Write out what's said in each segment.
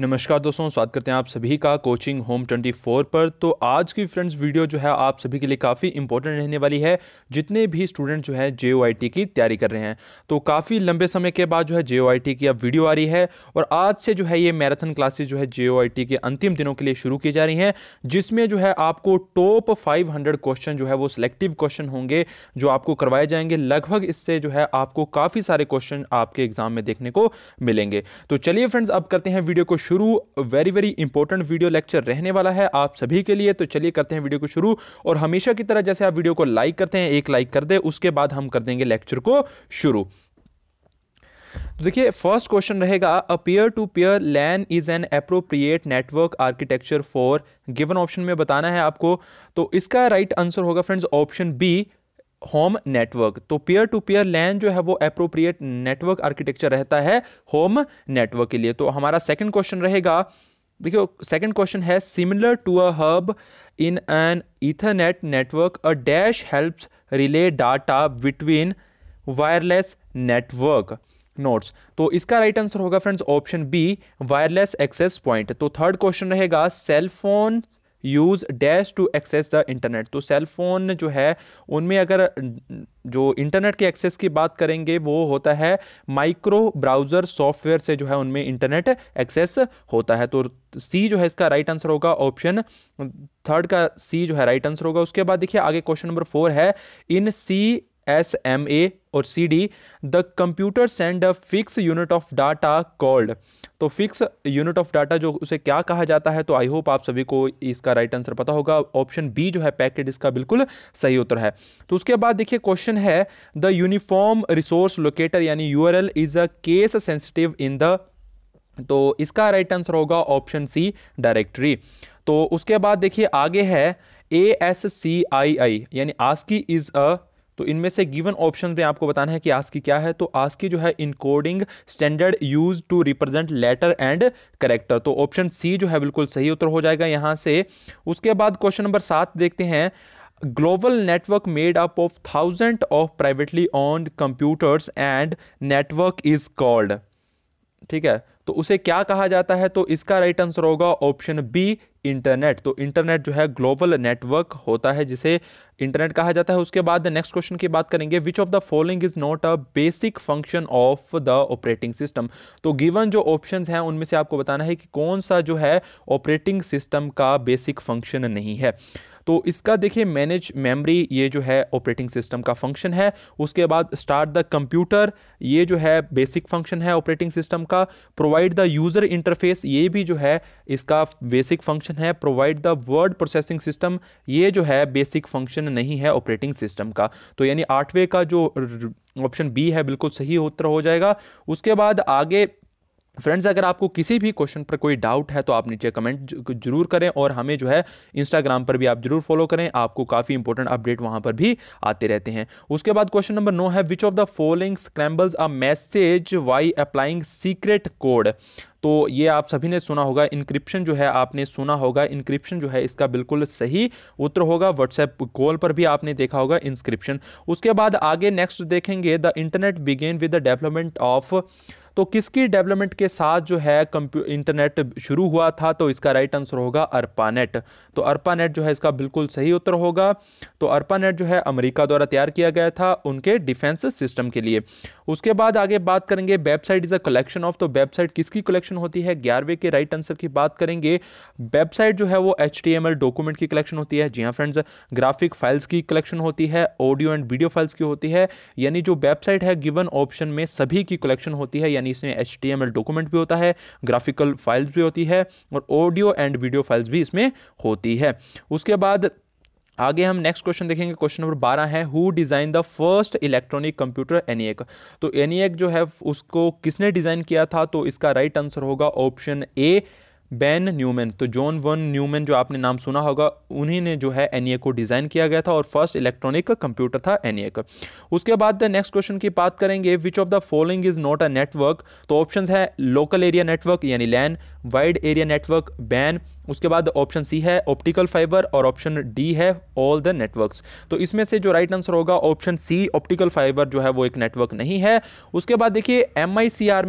नमस्कार दोस्तों स्वागत करते हैं आप सभी का कोचिंग होम 24 पर तो आज की फ्रेंड्स वीडियो जो है आप सभी के लिए काफ़ी इंपॉर्टेंट रहने वाली है जितने भी स्टूडेंट जो है जे की तैयारी कर रहे हैं तो काफ़ी लंबे समय के बाद जो है जे की अब वीडियो आ रही है और आज से जो है ये मैराथन क्लासेज जो है जे के अंतिम दिनों के लिए शुरू की जा रही हैं जिसमें जो है आपको टॉप फाइव क्वेश्चन जो है वो सिलेक्टिव क्वेश्चन होंगे जो आपको करवाए जाएंगे लगभग इससे जो है आपको काफ़ी सारे क्वेश्चन आपके एग्जाम में देखने को मिलेंगे तो चलिए फ्रेंड्स अब करते हैं वीडियो को शुरू very very important video lecture रहने वाला है आप सभी के लिए तो चलिए करते हैं वीडियो को शुरू और हमेशा की तरह जैसे आप वीडियो को लाइक करते हैं एक लाइक कर दे उसके बाद हम कर देंगे लेक्चर को शुरू तो देखिए फर्स्ट क्वेश्चन रहेगा a peer to peer LAN is an appropriate network architecture for given option में बताना है आपको तो इसका राइट right आंसर होगा friends option B home network तो पेयर टू पेयर लैन जो है वो अप्रोप्रिएट नेटवर्क आर्किटेक्चर रहता है होम नेटवर्क के लिए तो हमारा सेकंड क्वेश्चन रहेगा देखियो सेकंड क्वेश्चन है similar to a hub in an ethernet network a dash helps relay data between wireless network nodes तो इसका राइट आंसर होगा friends option B wireless access point तो थर्ड क्वेश्चन रहेगा cellphone use dash to access the internet तो cell phone जो है उनमें अगर जो इंटरनेट के एक्सेस की बात करेंगे वो होता है माइक्रो ब्राउज़र सॉफ्टवेयर से जो है उनमें इंटरनेट एक्सेस होता है तो सी जो है इसका राइट आंसर होगा ऑप्शन थर्ड का सी जो है राइट आंसर होगा उसके बाद देखिए आगे क्वेश्चन नंबर फोर है इन सी एस एम ए और C D the computer send a fix unit of data called तो फिक्स यूनिट ऑफ डाटा जो उसे क्या कहा जाता है तो आई होप आप सभी को इसका राइट right आंसर पता होगा ऑप्शन बी जो है पैकेट इसका बिल्कुल सही उत्तर है तो उसके बाद देखिए क्वेश्चन है द यूनिफॉर्म रिसोर्स लोकेटर यानी U R L is a case sensitive in the तो इसका राइट right आंसर होगा ऑप्शन सी डायरेक्टरी तो उसके बाद देखिए आगे है ए एस सी आई आई यानी आस्की इज अ तो इनमें से गिवन ऑप्शन में आपको बताना है कि की क्या है तो की जो है encoding standard use to represent letter and character तो ऑप्शन सी जो है बिल्कुल सही उत्तर हो जाएगा यहाँ से उसके बाद क्वेश्चन नंबर सात देखते हैं global network made up of thousand of privately owned computers and network is called ठीक है तो उसे क्या कहा जाता है तो इसका राइट आंसर होगा ऑप्शन बी इंटरनेट तो इंटरनेट जो है ग्लोबल नेटवर्क होता है जिसे इंटरनेट कहा जाता है उसके बाद नेक्स्ट क्वेश्चन की बात करेंगे which of the following is not a basic function of the operating system तो गिवन जो ऑप्शंस हैं उनमें से आपको बताना है कि कौन सा जो है ऑपरेटिंग सिस्टम का बेसिक फंक्शन नहीं है तो इसका देखिए मैनेज मेमोरी ये जो है ऑपरेटिंग सिस्टम का फंक्शन है उसके बाद स्टार्ट द कंप्यूटर ये जो है बेसिक फंक्शन है ऑपरेटिंग सिस्टम का प्रोवाइड द यूज़र इंटरफेस ये भी जो है इसका बेसिक फंक्शन है provide the word processing system ये जो है बेसिक फंक्शन नहीं है ऑपरेटिंग सिस्टम का तो यानी आठवें का जो ऑप्शन बी है बिल्कुल सही उत्तर हो जाएगा उसके बाद आगे फ्रेंड्स अगर आपको किसी भी क्वेश्चन पर कोई डाउट है तो आप नीचे कमेंट जरूर करें और हमें जो है इंस्टाग्राम पर भी आप जरूर फॉलो करें आपको काफ़ी इंपॉर्टेंट अपडेट वहां पर भी आते रहते हैं उसके बाद क्वेश्चन नंबर नो है which of the following scrambles a message by applying secret code तो ये आप सभी ने सुना होगा इंक्रिप्शन जो है आपने सुना होगा इंक्रिप्शन जो है इसका बिल्कुल सही उत्तर होगा व्हाट्सएप कॉल पर भी आपने देखा होगा इंस्क्रिप्शन उसके बाद आगे नेक्स्ट देखेंगे the internet began with the development of तो किसकी डेवलपमेंट के साथ जो है इंटरनेट शुरू हुआ था तो इसका राइट आंसर होगा अर्पानेट तो अर्पानेट जो है इसका बिल्कुल सही उत्तर होगा तो अर्पानेट जो है अमेरिका द्वारा तैयार किया गया था उनके डिफेंस सिस्टम के लिए उसके बाद आगे बात करेंगे website is a collection of तो वेबसाइट किसकी कलेक्शन होती है ग्यारहवें के राइट आंसर की बात करेंगे वेबसाइट जो है वो एच डॉक्यूमेंट की कलेक्शन होती है जी हाँ फ्रेंड्स ग्राफिक फाइल्स की कलेक्शन होती है ऑडियो एंड वीडियो फाइल्स की होती है यानी जो वेबसाइट है गिवन ऑप्शन में सभी की कलेक्शन होती है यानी इसमें एच डॉक्यूमेंट भी होता है ग्राफिकल फाइल्स भी होती है और ऑडियो एंड वीडियो फाइल्स भी इसमें होती है उसके बाद आगे हम नेक्स्ट क्वेश्चन देखेंगे क्वेश्चन नंबर बारह है who designed the first electronic computer ENIAC तो एनियक जो है उसको किसने डिज़ाइन किया था तो इसका राइट right आंसर होगा ऑप्शन ए बैन न्यूमैन तो जॉन वन न्यूमैन जो आपने नाम सुना होगा उन्हीं ने जो है एन e को डिज़ाइन किया गया था और फर्स्ट इलेक्ट्रॉनिक कंप्यूटर था एन e का उसके बाद नेक्स्ट क्वेश्चन की बात करेंगे which of the following is not a network तो ऑप्शन है लोकल एरिया नेटवर्क यानी LAN wide area network WAN उसके बाद ऑप्शन सी है ऑप्टिकल फाइबर और ऑप्शन डी है ऑल द नेटवर्क्स तो इसमें से जो राइट आंसर होगा ऑप्शन सी ऑप्टिकल फाइबर जो है वो एक नेटवर्क नहीं है उसके बाद देखिए एम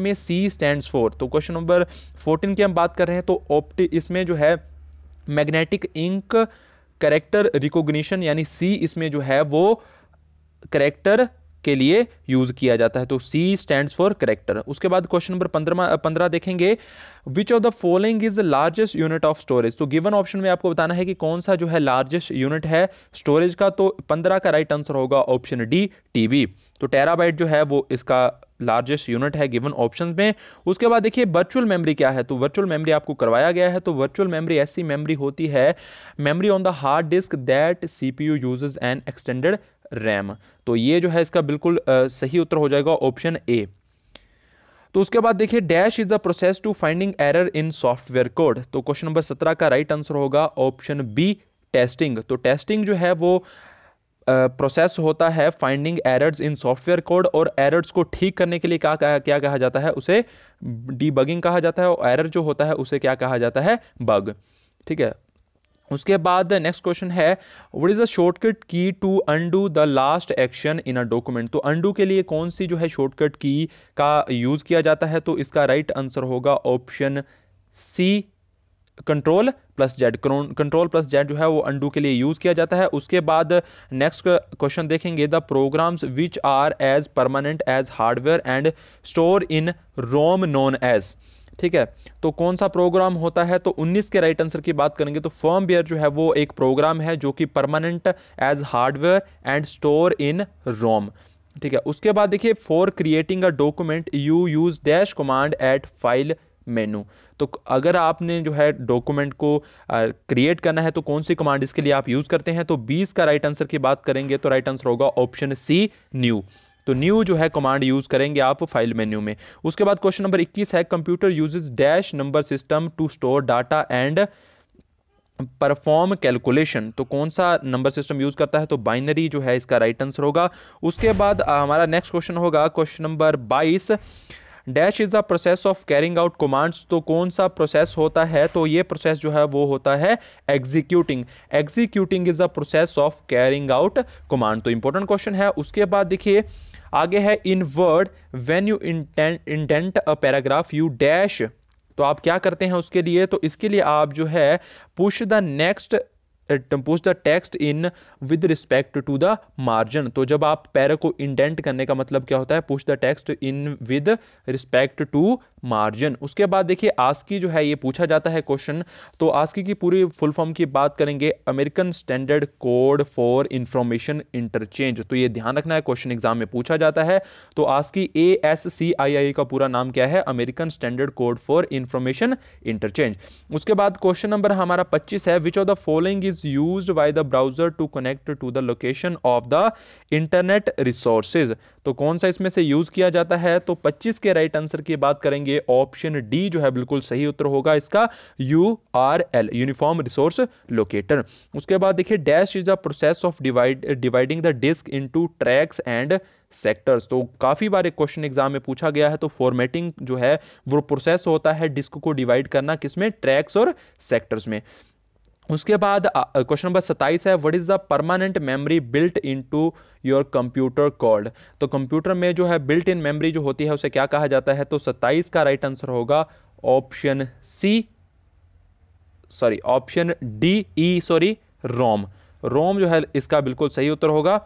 में सी स्टैंड फोर तो क्वेश्चन नंबर फोर्टीन की हम बात कर रहे हैं तो ऑप्टि इसमें जो है मैग्नेटिक इंक करेक्टर रिकोगशन यानी सी इसमें जो है वो करेक्टर के लिए यूज़ किया जाता है तो सी स्टैंड्स फॉर करेक्टर उसके बाद क्वेश्चन नंबर पंद्रह देखेंगे which of the following is the largest unit of storage तो गिवन ऑप्शन में आपको बताना है कि कौन सा जो है लार्जेस्ट यूनिट है स्टोरेज का तो पंद्रह का राइट आंसर होगा ऑप्शन डी टीबी तो टेराबाइट जो है वो इसका लार्जेस्ट यूनिट है गिवन ऑप्शन में उसके बाद देखिए वर्चुअल मेमोरी क्या है तो वर्चुअल मेमोरी आपको करवाया गया है तो वर्चुअल मेमोरी ऐसी मेमोरी होती है memory on the hard disk that CPU uses an extended RAM तो ये जो है इसका बिल्कुल सही उत्तर हो जाएगा ऑप्शन ए तो उसके बाद देखिए dash is the process to finding error in software code तो क्वेश्चन नंबर सत्रह का राइट आंसर होगा ऑप्शन बी टेस्टिंग तो टेस्टिंग जो है वो प्रोसेस uh, होता है finding errors in software code और एरर्स को ठीक करने के लिए क्या क्या, क्या कहा जाता है उसे डीबगिंग कहा जाता है और एरर जो होता है उसे क्या कहा जाता है बग ठीक है उसके बाद नेक्स्ट क्वेश्चन है what is a shortcut key to undo the last action in a document तो अंडू के लिए कौन सी जो है शॉर्टकट की का यूज़ किया जाता है तो इसका राइट right आंसर होगा option C control plus Z control plus Z जो है वो अंडू के लिए यूज़ किया जाता है उसके बाद नेक्स्ट क्वेश्चन देखेंगे the programs which are as permanent as hardware and store in ROM known as ठीक है तो कौन सा प्रोग्राम होता है तो 19 के राइट आंसर की बात करेंगे तो बियर जो है वो एक प्रोग्राम है जो कि permanent as hardware and store in ROM ठीक है उसके बाद देखिए for creating a document you use dash command at file menu तो अगर आपने जो है डॉक्यूमेंट को क्रिएट करना है तो कौन सी कमांड इसके लिए आप यूज़ करते हैं तो 20 का राइट आंसर की बात करेंगे तो राइट आंसर होगा ऑप्शन सी न्यू तो न्यू जो है कमांड यूज़ करेंगे आप फाइल मेन्यू में उसके बाद क्वेश्चन नंबर 21 है computer uses dash number system to store data and perform calculation तो कौन सा नंबर सिस्टम यूज़ करता है तो बाइनरी जो है इसका राइट आंसर होगा उसके बाद हमारा नेक्स्ट क्वेश्चन होगा क्वेश्चन नंबर बाईस dash is the process of carrying out commands तो कौन सा प्रोसेस होता है तो ये प्रोसेस जो है वो होता है executing executing is the process of carrying out command तो इंपॉर्टेंट क्वेश्चन है उसके बाद देखिए आगे है in Word when you indent indent a paragraph you dash तो आप क्या करते हैं उसके लिए तो इसके लिए आप जो है push the next compose the text in with respect to the margin तो जब आप पैर को इंडेंट करने का मतलब क्या होता है push the text in with respect to margin उसके बाद देखिए आस्की जो है ये पूछा जाता है क्वेश्चन तो आस्की की पूरी फुल फॉर्म की बात करेंगे American standard code for information interchange तो ये ध्यान रखना है क्वेश्चन एग्जाम में पूछा जाता है तो आस्की ए एस सी आई आई का पूरा नाम क्या है American standard code for information interchange उसके बाद क्वेश्चन नंबर हमारा पच्चीस है which of the following is is used the browser to connect to the location of the internet resources तो कौन सा इसमें से यूज किया जाता है तो 25 के राइट आंसर की बात करेंगे ऑप्शन डी जो है बिल्कुल सही उत्तर होगा इसका U R L uniform resource locator उसके बाद देखिए dash is the process of divide dividing the disk into tracks and sectors तो काफ़ी बार एक क्वेश्चन एग्जाम में पूछा गया है तो फॉर्मेटिंग जो है वो प्रोसेस होता है डिस्क को डिवाइड करना किसमें ट्रैक्स और सेक्टर्स में उसके बाद क्वेश्चन नंबर सत्ताईस है what is the permanent memory built in to your computer called तो कंप्यूटर में जो है बिल्ट इन मेमोरी जो होती है उसे क्या कहा जाता है तो सत्ताईस का राइट आंसर होगा option C sorry option D E sorry ROM ROM जो है इसका बिल्कुल सही उत्तर होगा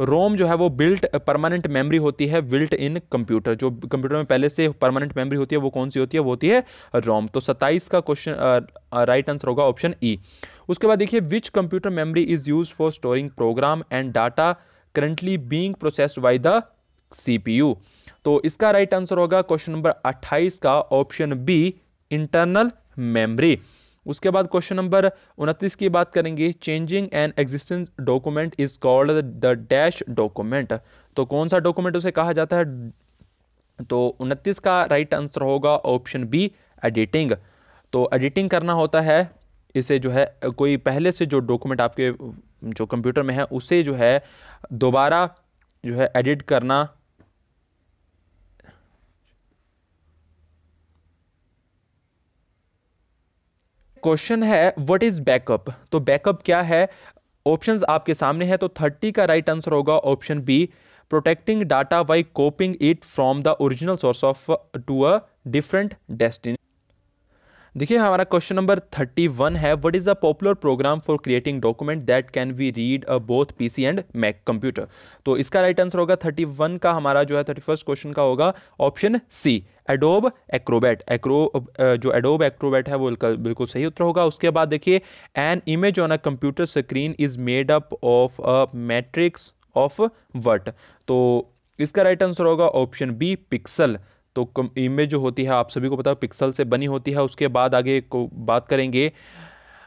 रोम जो है वो बिल्ट परमानेंट मेमोरी होती है बिल्ट इन कंप्यूटर जो कंप्यूटर में पहले से परमानेंट मेमोरी होती है वो कौन सी होती है वो होती है रोम तो सत्ताईस का क्वेश्चन राइट आंसर होगा ऑप्शन ई e. उसके बाद देखिए which computer memory is use for storing program and data currently being processed by the C तो इसका राइट आंसर होगा क्वेश्चन नंबर 28 का ऑप्शन बी इंटरनल मेमरी उसके बाद क्वेश्चन नंबर उनतीस की बात करेंगे changing an existing document is called the dash document तो कौन सा डॉक्यूमेंट उसे कहा जाता है तो उनतीस का राइट आंसर होगा ऑप्शन बी एडिटिंग तो एडिटिंग करना होता है इसे जो है कोई पहले से जो डॉक्यूमेंट आपके जो कंप्यूटर में है उसे जो है दोबारा जो है एडिट करना क्वेश्चन है व्हाट इज़ बैकअप तो बैकअप क्या है ऑप्शंस आपके सामने है तो थर्टी का राइट आंसर होगा option B protecting data by copying it from the original source of to a different destiny देखिए हमारा क्वेश्चन नंबर थर्टी वन है what is a popular program for creating document that can be read a both PC and Mac computer तो इसका right answer होगा thirty one का हमारा जो है थर्टी फर्स्ट क्वेश्चन का होगा option C Adobe Acrobat acro जो एडोब एक्रोबैट है वो बिल्कुल सही उत्तर होगा उसके बाद देखिए an image on a computer screen is made up of a matrix of what तो इसका राइट आंसर होगा ऑप्शन बी पिक्सल तो इमेज जो होती है आप सभी को पता है पिक्सल से बनी होती है उसके बाद आगे को बात करेंगे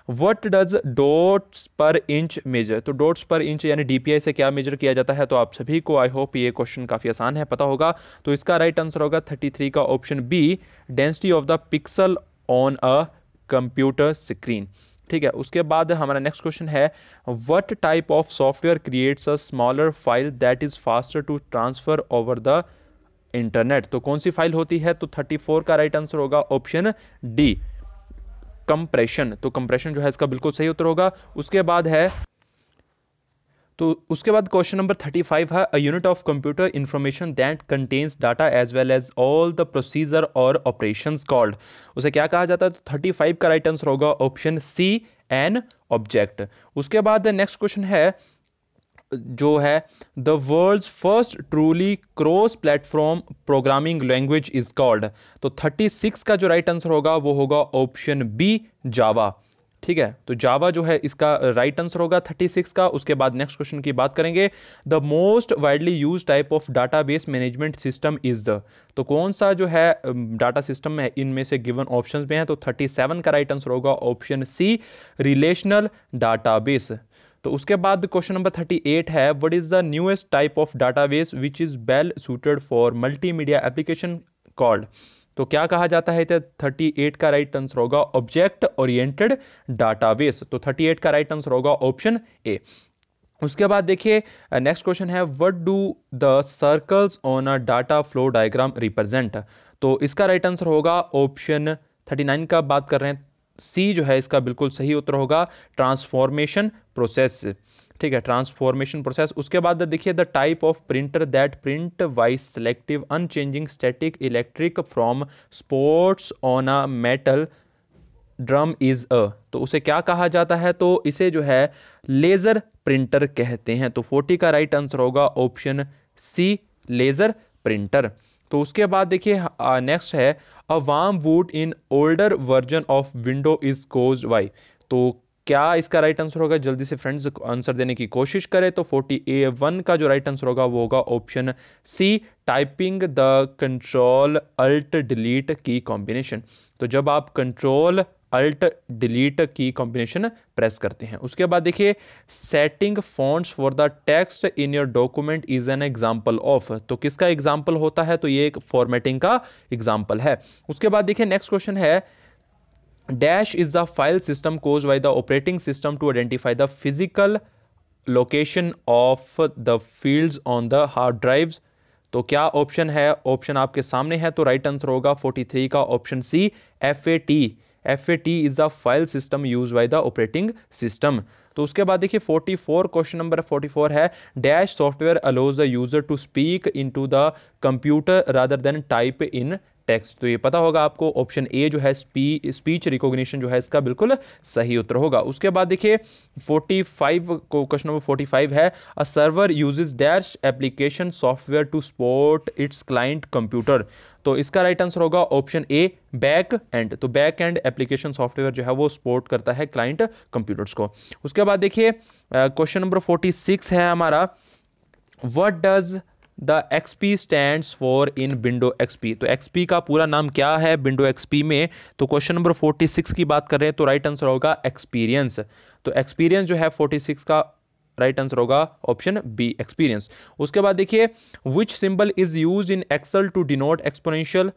what does dots per inch measure तो डोट्स पर इंच यानी डीपीआई से क्या मेजर किया जाता है तो आप सभी को आई होप ये क्वेश्चन काफ़ी आसान है पता होगा तो इसका राइट आंसर होगा 33 का option B density of the pixel on a computer screen ठीक है उसके बाद हमारा नेक्स्ट क्वेश्चन है what type of software creates a smaller file that is faster to transfer over the internet तो कौन सी फाइल होती है तो 34 का राइट आंसर होगा ऑप्शन डी कंप्रेशन तो कंप्रेशन जो है इसका बिल्कुल सही उत्तर होगा उसके बाद है तो उसके बाद क्वेश्चन नंबर थर्टी फाइव है a unit of computer information that contains data as well as all the procedure और ऑपरेशन कॉल्ड उसे क्या कहा जाता है तो थर्टी फाइव का राइट आंसर होगा ऑप्शन सी एन ऑब्जेक्ट उसके बाद नेक्स्ट क्वेश्चन है जो है the world's first truly cross platform programming language is called तो 36 का जो राइट right आंसर होगा वो होगा ऑप्शन बी जावा ठीक है तो जावा जो है इसका राइट right आंसर होगा 36 का उसके बाद नेक्स्ट क्वेश्चन की बात करेंगे the most widely use type of database management system is the तो कौन सा जो है डाटा सिस्टम है इनमें से गिवन ऑप्शंस में है तो 37 का राइट right आंसर होगा ऑप्शन सी रिलेशनल डाटाबेस तो उसके बाद क्वेश्चन नंबर थर्टी एट है what is the newest type of database which is well suited for multimedia application called तो क्या कहा जाता है थर्टी एट का राइट आंसर होगा ऑब्जेक्ट ओरिएंटेड डाटाबेस तो थर्टी एट का राइट आंसर होगा ऑप्शन ए उसके बाद देखिए नेक्स्ट क्वेश्चन है what do the circles on a data flow diagram represent तो इसका राइट आंसर होगा ऑप्शन थर्टी नाइन का बात कर रहे हैं सी जो है इसका बिल्कुल सही उत्तर होगा ट्रांसफॉर्मेशन प्रोसेस ठीक है ट्रांसफॉर्मेशन प्रोसेस उसके बाद देखिए the type of printer that print wise selective unchanging static electric from sports on a metal drum is a तो उसे क्या कहा जाता है तो इसे जो है लेज़र प्रिंटर कहते हैं तो फोर्टी का राइट आंसर होगा ऑप्शन सी लेज़र प्रिंटर तो उसके बाद देखिए नेक्स्ट है a worm would in older version of window is cause by तो क्या इसका राइट आंसर होगा जल्दी से फ्रेंड्स आंसर देने की कोशिश करें तो फोर्टी ए वन का जो राइट आंसर होगा वो होगा option C typing the control alt delete key combination तो जब आप control alt delete key combination press करते हैं उसके बाद देखिए setting fonts for the text in your document is an example of तो किसका एग्जांपल होता है तो ये एक फॉर्मेटिंग का एग्जांपल है उसके बाद देखिए नेक्स्ट क्वेश्चन है dash is the file system cause by the operating system to identify the physical location of the field on the hard drives तो क्या ऑप्शन है ऑप्शन आपके सामने है तो राइट आंसर होगा 43 का option C F A T F A T is the file system use by the operating system तो उसके बाद देखिए 44 क्वेश्चन नंबर 44 है dash software allows the user to speak into the computer rather than type in text तो ये पता होगा आपको ऑप्शन ए जो है स्पी स्पीच रिकॉग्निशन जो है इसका बिल्कुल सही उत्तर होगा उसके बाद देखिए 45 को क्वेश्चन नंबर 45 है a server uses dash application software to support its client computer तो इसका राइट आंसर होगा ऑप्शन ए बैक एंड तो बैक एंड एप्लीकेशन सॉफ्टवेयर जो है वो सपोर्ट करता है क्लाइंट कंप्यूटर्स को उसके बाद देखिए क्वेश्चन नंबर 46 है हमारा what does the XP stand for in window XP तो एक्सपी का पूरा नाम क्या है विंडो एक्सपी में तो क्वेश्चन नंबर 46 की बात कर रहे हैं तो राइट आंसर होगा एक्सपीरियंस तो एक्सपीरियंस जो है 46 का राइट आंसर होगा ऑप्शन बी एक्सपीरियंस उसके बाद देखिए which symbol is use in Excel to denote exponential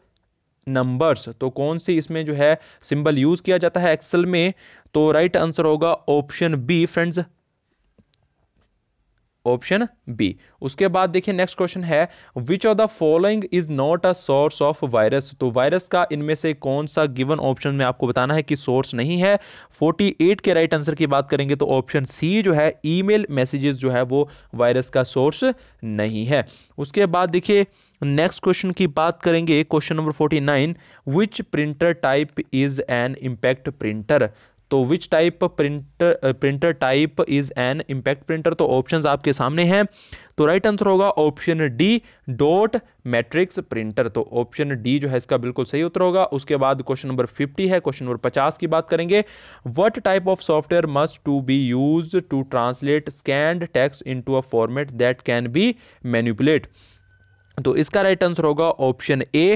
numbers तो कौन सी इसमें जो है सिंबल यूज किया जाता है एक्सल में तो राइट आंसर होगा option B friends option B उसके बाद देखिए नेक्स्ट क्वेश्चन है which of the following is not a source of virus तो वायरस का इनमें से कौन सा गिवन ऑप्शन में आपको बताना है कि सोर्स नहीं है 48 के राइट आंसर की बात करेंगे तो ऑप्शन सी जो है ईमेल मैसेजेस जो है वो वायरस का सोर्स नहीं है उसके बाद देखिए नेक्स्ट क्वेश्चन की बात करेंगे question number forty nine which printer type is an impact printer तो which type printer printer type is an impact printer तो ऑप्शंस आपके सामने हैं तो राइट आंसर होगा option D dot matrix printer तो ऑप्शन डी जो है इसका बिल्कुल सही उत्तर होगा उसके बाद क्वेश्चन नंबर 50 है क्वेश्चन नंबर 50 की बात करेंगे what type of software must to be use to translate scanned text into a format that can be manipulate तो इसका राइट आंसर होगा option A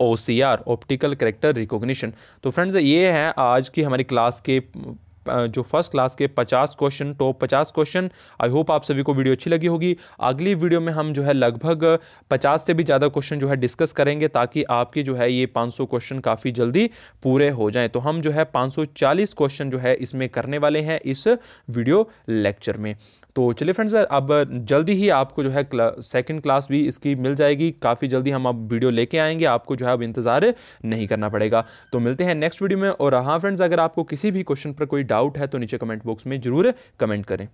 O C R optical character recognition तो friends ये है आज की हमारी क्लास के जो फर्स्ट क्लास के 50 question top 50 question I hope आप सभी को वीडियो अच्छी लगी होगी अगली वीडियो में हम जो है लगभग 50 से भी ज़्यादा क्वेश्चन जो है डिस्कस करेंगे ताकि आपके जो है ये 500 क्वेश्चन काफ़ी जल्दी पूरे हो जाएं तो हम जो है 540 क्वेश्चन जो है इसमें करने वाले हैं इस वीडियो लेक्चर में तो चलिए फ्रेंड्स अब जल्दी ही आपको जो है क्ला, सेकंड क्लास भी इसकी मिल जाएगी काफ़ी जल्दी हम अब वीडियो लेके आएंगे आपको जो है अब इंतज़ार नहीं करना पड़ेगा तो मिलते हैं नेक्स्ट वीडियो में और हाँ फ्रेंड्स अगर आपको किसी भी क्वेश्चन पर कोई डाउट है तो नीचे कमेंट बॉक्स में ज़रूर कमेंट करें